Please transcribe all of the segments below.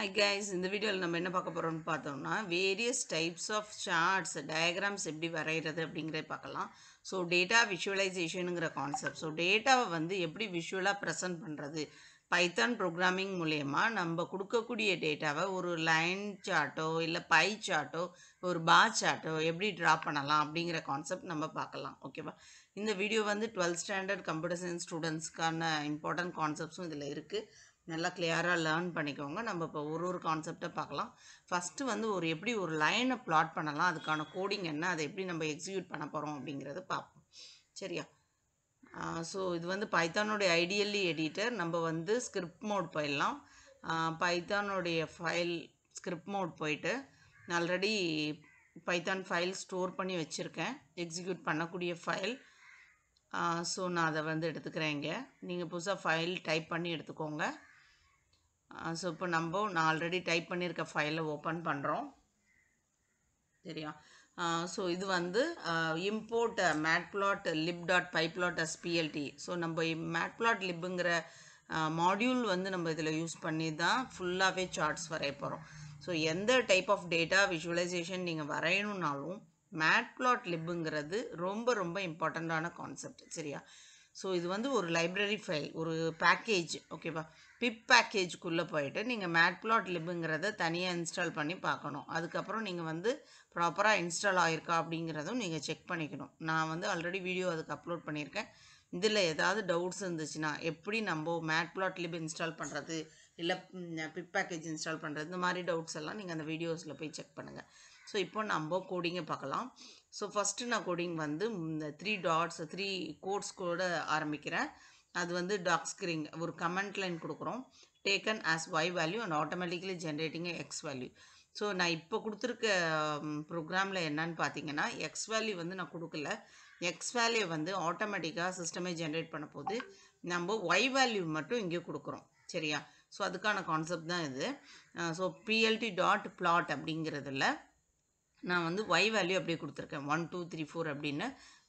hi guys இந்த வீடியோவில் நம்ம என்ன பார்க்க போகிறோம்னு பார்த்தோம்னா various types of charts diagrams எப்படி வரைகிறது அப்படிங்கிறத பார்க்கலாம் ஸோ டேட்டா விஷுவலைசேஷனுங்கிற கான்செப்ட் ஸோ டேட்டாவை வந்து எப்படி விஷுவலாக ப்ரெசன்ட் பண்ணுறது பைத்தான் ப்ரோக்ராமிங் மூலயமா நம்ம கொடுக்கக்கூடிய டேட்டாவை ஒரு லைன் சார்ட்டோ இல்லை பை சார்ட்டோ ஒரு பா சார்ட்டோ எப்படி ட்ரா பண்ணலாம் அப்படிங்கிற கான்செப்ட் நம்ம பார்க்கலாம் ஓகேவா இந்த வீடியோ வந்து டுவெல்த் ஸ்டாண்டர்ட் கம்ப்யூட்டர் சயின்ஸ் ஸ்டூடெண்ட்ஸ்க்கான இம்பார்ட்டன்ட் கான்செப்ட்ஸும் இதில் இருக்குது நல்லா கிளியராக லேர்ன் பண்ணிக்கோங்க நம்ம இப்போ ஒரு ஒரு கான்செப்டை பார்க்கலாம் ஃபஸ்ட்டு வந்து ஒரு எப்படி ஒரு லைனை பிளாட் பண்ணலாம் அதுக்கான கோடிங் என்ன அதை எப்படி நம்ம எக்ஸிக்யூட் பண்ண போகிறோம் அப்படிங்கிறத பார்ப்போம் சரியா ஸோ இது வந்து பைத்தானுடைய ஐடியல்லி எடிட்டர் நம்ம வந்து ஸ்கிரிப்ட் மோட் போயிடலாம் பைத்தானுடைய ஃபைல் ஸ்கிரிப்ட் மோட் போயிட்டு நான் ஆல்ரெடி பைத்தான் ஃபைல் ஸ்டோர் பண்ணி வச்சுருக்கேன் எக்ஸிக்யூட் பண்ணக்கூடிய ஃபைல் ஸோ நான் அதை வந்து எடுத்துக்கிறேன் இங்கே நீங்கள் புதுசாக ஃபைல் டைப் பண்ணி எடுத்துக்கோங்க ஸோ இப்போ நம்ம நான் ஆல்ரெடி டைப் பண்ணியிருக்க ஃபைலை ஓப்பன் பண்ணுறோம் சரியா ஸோ இது வந்து import matplotlib dot pyplot as plt so நம்ம மேட்ப்ளாட் லிப்புங்கிற மாடியூல் வந்து நம்ம இதில் யூஸ் பண்ணி தான் ஃபுல்லாகவே சார்ட்ஸ் வரைய போகிறோம் ஸோ எந்த டைப் ஆஃப் டேட்டா விஷுவலைசேஷன் நீங்கள் வரையணுன்னாலும் மேட்ப்ளாட் லிப்புங்கிறது ரொம்ப ரொம்ப இம்பார்ட்டண்ட்டான கான்செப்ட் சரியா ஸோ இது வந்து ஒரு லைப்ரரி ஃபைல் ஒரு பேக்கேஜ் ஓகேவா பிப் பேக்கேஜுக்குள்ளே போயிட்டு நீங்கள் மேட் பிளாட் லிபுங்கிறத தனியாக இன்ஸ்டால் பண்ணி பார்க்கணும் அதுக்கப்புறம் நீங்கள் வந்து ப்ராப்பராக இன்ஸ்டால் ஆகிருக்கா அப்படிங்கிறதும் நீங்கள் செக் பண்ணிக்கணும் நான் வந்து ஆல்ரெடி வீடியோ அதுக்கு அப்லோட் பண்ணியிருக்கேன் இதில் ஏதாவது டவுட்ஸ் இருந்துச்சுன்னா எப்படி நம்ம பிளாட் லிப் இன்ஸ்டால் பண்ணுறது இல்லை பிப் பேக்கேஜ் இன்ஸ்டால் பண்ணுறது இந்த மாதிரி டவுட்ஸ் எல்லாம் நீங்கள் அந்த வீடியோஸில் போய் செக் பண்ணுங்கள் ஸோ இப்போ நம்ம கோடிங்கை பார்க்கலாம் ஸோ ஃபஸ்ட்டு நான் கோடிங் வந்து இந்த த்ரீ டாட்ஸ் த்ரீ கோட்ஸ் கூட ஆரம்பிக்கிறேன் அது வந்து டாக் ஸ்க்ரீன் ஒரு கமெண்ட் லைன் கொடுக்குறோம் taken as y value and automatically generating x value so நான் இப்போ கொடுத்துருக்க ப்ரோக்ராமில் என்னன்னு பார்த்தீங்கன்னா எக்ஸ் வேல்யூ வந்து நான் கொடுக்கல எக்ஸ் வேல்யூ வந்து ஆட்டோமேட்டிக்காக சிஸ்டமே ஜென்ரேட் பண்ண போது நம்ம ஒய் வேல்யூ மட்டும் இங்கே கொடுக்குறோம் சரியா ஸோ அதுக்கான கான்செப்ட் தான் இது ஸோ பிஎல்டி டாட் பிளாட் அப்படிங்கிறதுல நான் வந்து ஒய் வேல்யூ அப்படியே கொடுத்துருக்கேன் ஒன் டூ த்ரீ ஃபோர் அப்படின்னு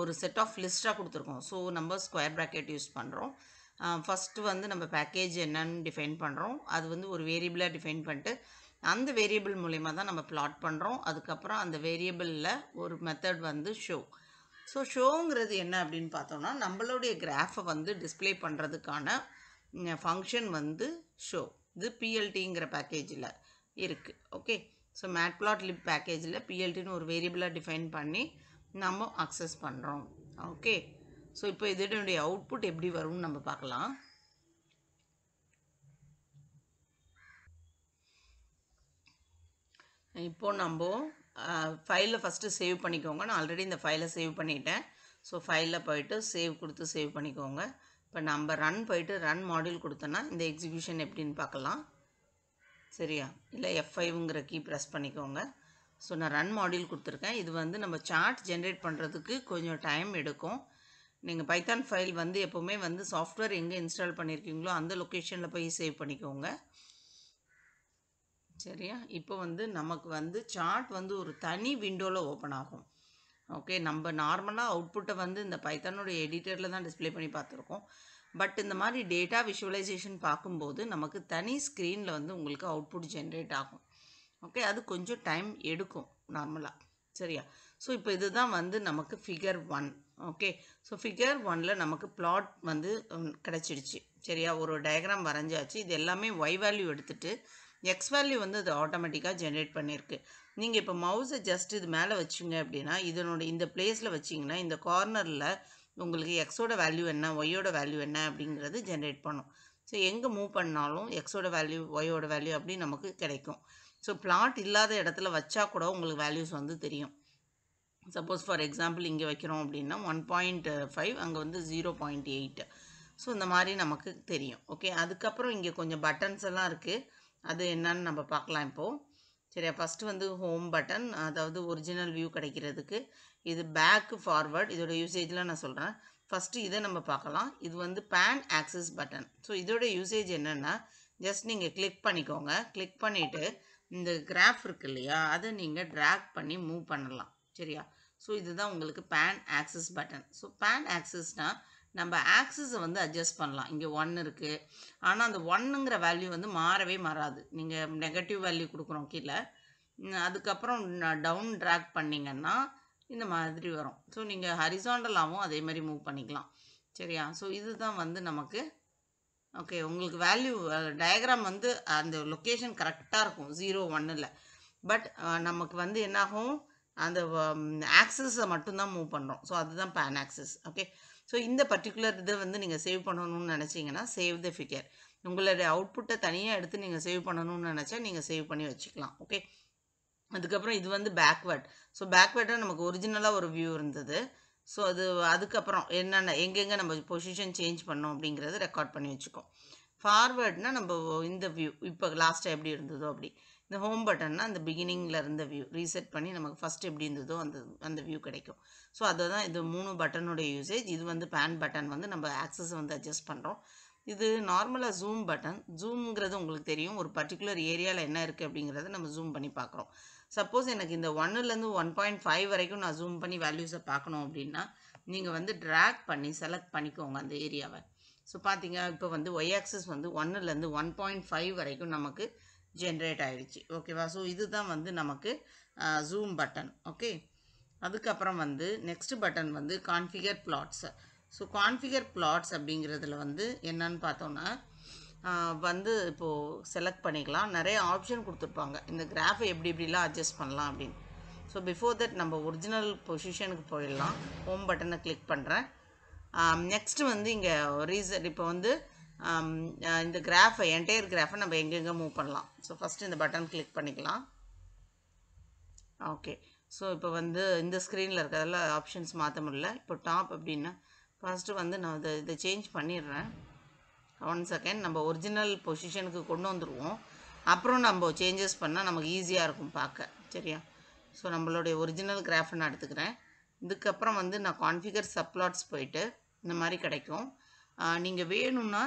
ஒரு செட் ஆஃப் லிஸ்ட்டாக கொடுத்துருக்கோம் ஸோ நம்ம ஸ்கொயர் ப்ராக்கெட் யூஸ் பண்ணுறோம் ஃபஸ்ட்டு வந்து நம்ம பேக்கேஜ் என்னன்னு டிஃபைன் பண்ணுறோம் அது வந்து ஒரு வேரியபிளாக டிஃபைன் பண்ணிட்டு அந்த வேரியபிள் மூலியமாக தான் நம்ம பிளாட் பண்ணுறோம் அதுக்கப்புறம் அந்த வேரியபிளில் ஒரு மெத்தட் வந்து ஷோ ஸோ ஷோங்கிறது என்ன அப்படின்னு பார்த்தோம்னா நம்மளுடைய கிராஃபை வந்து டிஸ்பிளே பண்ணுறதுக்கான ஃபங்க்ஷன் வந்து ஷோ இது பிஎல்டிங்கிற பேக்கேஜில் இருக்குது okay so matplotlib பேக்கேஜில் பிஎல்டின்னு ஒரு வேரியபிளாக டிஃபைன் பண்ணி நம்ம அக்சஸ் பண்ணுறோம் ஓகே ஸோ இப்போ இதனுடைய அவுட்புட் எப்படி வரும்னு நம்ம பார்க்கலாம் இப்போது நம்ம ஃபைலில் ஃபஸ்ட்டு சேவ் பண்ணிக்கோங்க நான் ஆல்ரெடி இந்த ஃபைலை சேவ் பண்ணிட்டேன் ஸோ ஃபைலில் போயிட்டு சேவ் கொடுத்து சேவ் பண்ணிக்கோங்க இப்போ நம்ம ரன் போயிட்டு ரன் மாடியூல் கொடுத்தோன்னா இந்த எக்ஸிபியூஷன் எப்படின்னு பார்க்கலாம் சரியா இல்லை எஃப்ஐவுங்கிற கீ ப்ரெஸ் பண்ணிக்கோங்க ஸோ நான் ரன் மாடியூல் கொடுத்துருக்கேன் இது வந்து நம்ம சார்ட் ஜென்ரேட் பண்ணுறதுக்கு கொஞ்சம் டைம் எடுக்கும் நீங்கள் பைத்தான் ஃபைல் வந்து எப்போவுமே வந்து சாஃப்ட்வேர் எங்கே இன்ஸ்டால் பண்ணியிருக்கீங்களோ அந்த லொக்கேஷனில் போய் சேவ் பண்ணிக்கோங்க சரியா இப்போ வந்து நமக்கு வந்து சார்ட் வந்து ஒரு தனி விண்டோவில் ஓப்பன் ஆகும் ஓகே நம்ம நார்மலாக அவுட்புட்டை வந்து இந்த பைத்தானோட எடிட்டரில் தான் டிஸ்பிளே பண்ணி பார்த்துருக்கோம் பட் இந்த மாதிரி டேட்டா விஷுவலைசேஷன் பார்க்கும்போது நமக்கு தனி ஸ்க்ரீனில் வந்து உங்களுக்கு அவுட்புட் ஜென்ரேட் ஆகும் ஓகே அது கொஞ்சம் டைம் எடுக்கும் நார்மலாக சரியா ஸோ இப்போ இதுதான் வந்து நமக்கு figure one okay so figure ஒனில் நமக்கு பிளாட் வந்து கிடச்சிடுச்சு சரியா ஒரு டயக்ராம் வரைஞ்சாச்சு இது எல்லாமே ஒய் வேல்யூ எடுத்துகிட்டு எக்ஸ் வேல்யூ வந்து அது ஆட்டோமேட்டிக்காக ஜென்ரேட் பண்ணியிருக்கு நீங்கள் இப்போ மவுஸை ஜஸ்ட் இது மேலே வச்சுங்க அப்படின்னா இதனோட இந்த பிளேஸில் வச்சிங்கன்னா இந்த கார்னரில் உங்களுக்கு எக்ஸோட வேல்யூ என்ன ஒய்யோட வேல்யூ என்ன அப்படிங்கிறது ஜென்ரேட் பண்ணும் ஸோ எங்கே மூவ் பண்ணாலும் எக்ஸோட வேல்யூ ஒய்யோட வேல்யூ அப்படி நமக்கு கிடைக்கும் ஸோ பிளாட் இல்லாத இடத்துல வச்சா கூட உங்களுக்கு வேல்யூஸ் வந்து தெரியும் சப்போஸ் ஃபார் எக்ஸாம்பிள் இங்கே வைக்கிறோம் அப்படின்னா ஒன் பாயிண்ட் ஃபைவ் அங்கே வந்து ஜீரோ பாயிண்ட் எயிட் ஸோ இந்த மாதிரி நமக்கு தெரியும் ஓகே அதுக்கப்புறம் இங்கே கொஞ்சம் பட்டன்ஸ் எல்லாம் இருக்குது அது என்னன்னு நம்ம பார்க்கலாம் இப்போது சரியா ஃபஸ்ட்டு வந்து ஹோம் பட்டன் அதாவது ஒரிஜினல் வியூ கிடைக்கிறதுக்கு இது பேக்கு ஃபார்வர்ட் இதோட யூசேஜில் நான் சொல்கிறேன் ஃபஸ்ட்டு இதை நம்ம பார்க்கலாம் இது வந்து பேன் ஆக்சஸ் பட்டன் ஸோ இதோட யூசேஜ் என்னென்னா ஜஸ்ட் நீங்கள் கிளிக் பண்ணிக்கோங்க கிளிக் பண்ணிவிட்டு இந்த கிராஃப் இருக்கு இல்லையா அதை நீங்கள் ட்ராக் பண்ணி மூவ் பண்ணலாம் சரியா ஸோ இதுதான் உங்களுக்கு pan axis button so pan ஆக்சஸ்னால் நம்ம ஆக்சஸை வந்து அட்ஜஸ்ட் பண்ணலாம் இங்கே ஒன் இருக்குது ஆனால் அந்த ஒன்னுங்கிற வேல்யூ வந்து மாறவே மாறாது நீங்கள் நெகட்டிவ் வேல்யூ கொடுக்குறோம் கீழே அதுக்கப்புறம் டவுன் ட்ராக் பண்ணிங்கன்னா இந்த மாதிரி வரும் ஸோ நீங்கள் ஹரிசாண்டலாகவும் அதே மாதிரி மூவ் பண்ணிக்கலாம் சரியா ஸோ இதுதான் வந்து நமக்கு ஓகே உங்களுக்கு வேல்யூ டயக்ராம் வந்து அந்த லொக்கேஷன் கரெக்டாக இருக்கும் ஜீரோ ஒன்னில் பட் நமக்கு வந்து என்னாகும் அந்த ஆக்சஸை மட்டும்தான் மூவ் பண்ணுறோம் ஸோ அதுதான் பேன் ஆக்சஸ் ஓகே ஸோ இந்த பர்டிகுலர் இதை வந்து நீங்கள் சேவ் பண்ணணும்னு நினச்சிங்கன்னா சேவ் த ஃபிகர் உங்களுடைய அவுட்புட்டை தனியாக எடுத்து நீங்கள் சேவ் பண்ணணும்னு நினச்சா நீங்கள் சேவ் பண்ணி வச்சுக்கலாம் ஓகே அதுக்கப்புறம் இது வந்து பேக்வேர்ட் ஸோ பேக்வேர்டாக நமக்கு ஒரிஜினலாக ஒரு வியூ இருந்தது ஸோ அது அதுக்கப்புறம் என்னென்ன எங்கெங்கே நம்ம பொசிஷன் சேஞ்ச் பண்ணோம் அப்படிங்கிறது ரெக்கார்ட் பண்ணி வச்சுக்கோம் ஃபார்வர்ட்னா நம்ம இந்த வியூ இப்போ லாஸ்ட்டாக எப்படி இருந்ததோ அப்படி இந்த ஹோம் பட்டன்னா அந்த பிகினிங்கில் இருந்த வியூ ரீசெட் பண்ணி நமக்கு ஃபஸ்ட் எப்படி இருந்ததோ அந்த அந்த வியூ கிடைக்கும் ஸோ அதை தான் இது மூணு பட்டனுடைய யூசேஜ் இது வந்து பேன் பட்டன் வந்து நம்ம ஆக்சஸ் வந்து அட்ஜஸ்ட் பண்ணுறோம் இது நார்மலாக ஜூம் பட்டன் ஜூம்ங்கிறது உங்களுக்கு தெரியும் ஒரு பர்டிகுலர் ஏரியாவில் என்ன இருக்குது அப்படிங்கிறத நம்ம ஜூம் பண்ணி பார்க்குறோம் சப்போஸ் எனக்கு இந்த ஒன்னுலேருந்து ஒன் பாயிண்ட் ஃபைவ் வரைக்கும் நான் ஜூம் பண்ணி வேல்யூஸை பார்க்கணும் அப்படின்னா நீங்கள் வந்து ட்ராக் பண்ணி செலக்ட் பண்ணிக்கோங்க அந்த ஏரியாவை ஸோ பார்த்தீங்க இப்போ வந்து ஒய் ஆக்சஸ் வந்து ஒன்னுலேருந்து ஒன் பாயிண்ட் ஃபைவ் வரைக்கும் நமக்கு ஜென்ரேட் ஆகிடுச்சு ஓகேவா ஸோ இதுதான் வந்து நமக்கு ஜூம் பட்டன் ஓகே அதுக்கப்புறம் வந்து நெக்ஸ்ட் பட்டன் வந்து configure plots so configure plots அப்படிங்கிறதுல வந்து என்னன்னு பார்த்தோன்னா வந்து இப்போது செலக்ட் பண்ணிக்கலாம் நிறைய ஆப்ஷன் கொடுத்துருப்பாங்க இந்த கிராஃபை எப்படி எப்படிலாம் அட்ஜஸ்ட் பண்ணலாம் அப்படின்னு ஸோ பிஃபோர் தட் நம்ம ஒரிஜினல் பொசிஷனுக்கு போயிடலாம் ஹோம் பட்டனை கிளிக் பண்ணுறேன் நெக்ஸ்ட்டு வந்து இங்கே ரீசன் இப்போ வந்து இந்த கிராஃபை என்டையர் கிராஃபை நம்ம எங்கெங்கே மூவ் பண்ணலாம் ஸோ ஃபஸ்ட்டு இந்த பட்டன் கிளிக் பண்ணிக்கலாம் ஓகே ஸோ இப்போ வந்து இந்த ஸ்க்ரீனில் இருக்கிறதெல்லாம் ஆப்ஷன்ஸ் மாற்ற முடியல இப்போ டாப் அப்படின்னா ஃபஸ்ட்டு வந்து நான் இதை இதை சேஞ்ச் பண்ணிடுறேன் ஒன் செகண்ட் நம்ம ஒரிஜினல் பொசிஷனுக்கு கொண்டு வந்துடுவோம் அப்புறம் நம்ம சேஞ்சஸ் பண்ணால் நமக்கு ஈஸியாக இருக்கும் பார்க்க சரியா ஸோ நம்மளுடைய ஒரிஜினல் கிராஃப் நான் எடுத்துக்கிறேன் இதுக்கப்புறம் வந்து நான் கான்ஃபிகர் சப்ளாட்ஸ் போயிட்டு இந்த மாதிரி கிடைக்கும் நீங்கள் வேணும்னா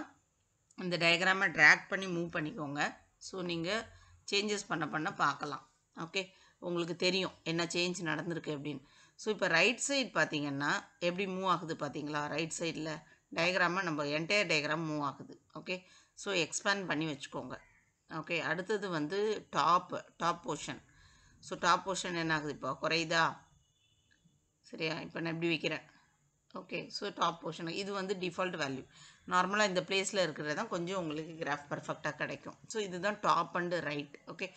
இந்த டயக்ராமை ட்ராக் பண்ணி மூவ் பண்ணிக்கோங்க ஸோ நீங்கள் சேஞ்சஸ் பண்ண பண்ண பார்க்கலாம் ஓகே உங்களுக்கு தெரியும் என்ன சேஞ்ச் நடந்திருக்கு அப்படின்னு ஸோ இப்போ ரைட் சைடு பார்த்தீங்கன்னா எப்படி மூவ் ஆகுது பார்த்தீங்களா ரைட் சைடில் டயக்ராமாக நம்ம என்டையர் டயக்ராம் மூவ் ஆகுது ஓகே ஸோ எக்ஸ்பேண்ட் பண்ணி வச்சுக்கோங்க ஓகே அடுத்தது வந்து top top portion so top portion என்ன ஆகுது இப்போ குறையுதா சரியா இப்போ நான் எப்படி வைக்கிறேன் ஓகே ஸோ டாப் போர்ஷன் இது வந்து டிஃபால்ட் வேல்யூ நார்மலாக இந்த பிளேஸில் இருக்கிறது தான் கொஞ்சம் உங்களுக்கு கிராஃப் பர்ஃபெக்டாக கிடைக்கும் ஸோ இதுதான் டாப் அண்டு ரைட் ஓகே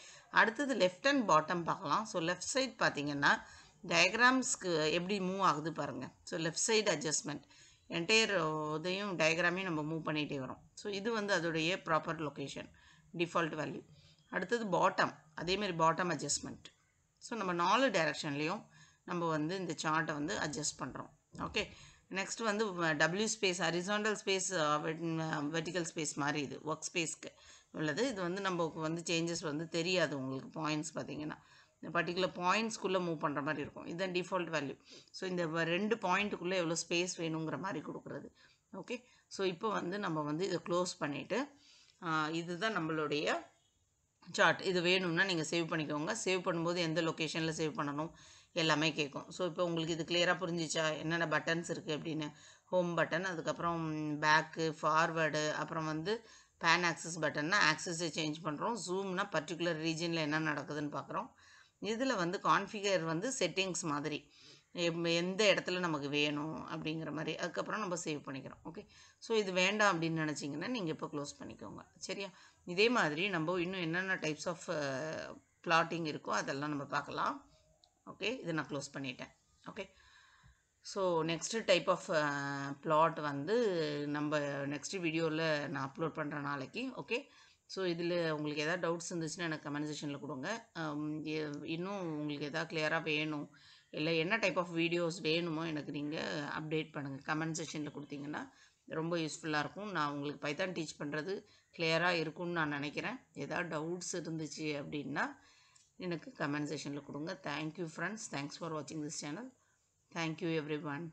அடுத்தது லெஃப்ட் அண்ட் பாட்டம் பார்க்கலாம் ஸோ லெஃப்ட் சைட் பார்த்தீங்கன்னா டயக்ராம்ஸ்க்கு எப்படி மூவ் ஆகுது பாருங்கள் so left side adjustment entire uh, இதையும் டயக்ராமே நம்ம மூவ் பண்ணிகிட்டே வரோம் ஸோ இது வந்து அதோடைய ப்ராப்பர் லொக்கேஷன் டிஃபால்ட் வேல்யூ அடுத்தது பாட்டம் அதேமாரி பாட்டம் அட்ஜஸ்ட்மெண்ட் ஸோ நம்ம நாலு டைரக்ஷன்லேயும் நம்ம வந்து இந்த சார்ட்டை வந்து அட்ஜஸ்ட் பண்ணுறோம் ஓகே நெக்ஸ்ட் வந்து டபிள்யூ space horizontal space vertical space மாதிரி இது ஒர்க் ஸ்பேஸ்க்கு உள்ளது இது வந்து நம்ம வந்து சேஞ்சஸ் வந்து தெரியாது உங்களுக்கு பாயிண்ட்ஸ் பார்த்திங்கன்னா இந்த பர்டிகுலர் பாயிண்ட்ஸ்குள்ளே மூவ் பண்ணுற மாதிரி இருக்கும் இதுதான் டிஃபால்ட் வேல்யூ ஸோ இந்த ரெண்டு பாயிண்ட்டுக்குள்ளே எவ்வளோ ஸ்பேஸ் வேணுங்கிற மாதிரி கொடுக்குறது ஓகே ஸோ இப்போ வந்து நம்ம வந்து இதை க்ளோஸ் பண்ணிவிட்டு இதுதான் நம்மளுடைய சார்ட் இது வேணும்னா நீங்கள் சேவ் பண்ணிக்கோங்க சேவ் பண்ணும்போது எந்த லொக்கேஷனில் சேவ் பண்ணணும் எல்லாமே கேட்கும் ஸோ இப்போ உங்களுக்கு இது கிளியராக புரிஞ்சிச்சா என்னென்ன பட்டன்ஸ் இருக்குது அப்படின்னு ஹோம் பட்டன் அதுக்கப்புறம் பேக்கு ஃபார்வேர்டு அப்புறம் வந்து பேன் ஆக்சஸ் பட்டன்னா ஆக்சஸை சேஞ்ச் பண்ணுறோம் ஜூம்னா பர்டிகுலர் ரீஜனில் என்ன நடக்குதுன்னு பார்க்குறோம் இதில் வந்து கான்ஃபிகர் வந்து செட்டிங்ஸ் மாதிரி எந்த இடத்துல நமக்கு வேணும் அப்படிங்கிற மாதிரி அதுக்கப்புறம் நம்ம சேவ் பண்ணிக்கிறோம் ஓகே ஸோ இது வேண்டாம் அப்படின்னு நினச்சிங்கன்னா நீங்கள் இப்போ க்ளோஸ் பண்ணிக்கோங்க சரியா இதே மாதிரி நம்ம இன்னும் என்னென்ன டைப்ஸ் ஆஃப் பிளாட்டிங் இருக்கோ அதெல்லாம் நம்ம பார்க்கலாம் ஓகே இதை நான் க்ளோஸ் பண்ணிட்டேன் okay so next type of plot வந்து நம்ம நெக்ஸ்ட் வீடியோவில் நான் அப்லோட் பண்ணுற நாளைக்கு ஓகே ஸோ இதில் உங்களுக்கு எதாவது டவுட்ஸ் இருந்துச்சுன்னா எனக்கு கமெண்ட் செக்ஷனில் கொடுங்க um, இன்னும் உங்களுக்கு எதாவது கிளியராக வேணும் இல்லை என்ன டைப் ஆஃப் வீடியோஸ் வேணுமோ எனக்கு நீங்கள் அப்டேட் பண்ணுங்கள் கமெண்ட் செக்ஷனில் கொடுத்தீங்கன்னா ரொம்ப யூஸ்ஃபுல்லாக இருக்கும் நான் உங்களுக்கு பைத்தான் டீச் பண்ணுறது கிளியராக இருக்கும்னு நான் நினைக்கிறேன் எதாவது டவுட்ஸ் இருந்துச்சு அப்படின்னா எனக்கு கமெண்ட் செக்ஷனில் கொடுங்க தேங்க்யூ ஃப்ரெண்ட்ஸ் தேங்க்ஸ் ஃபார் வாட்சிங் this channel thank you every one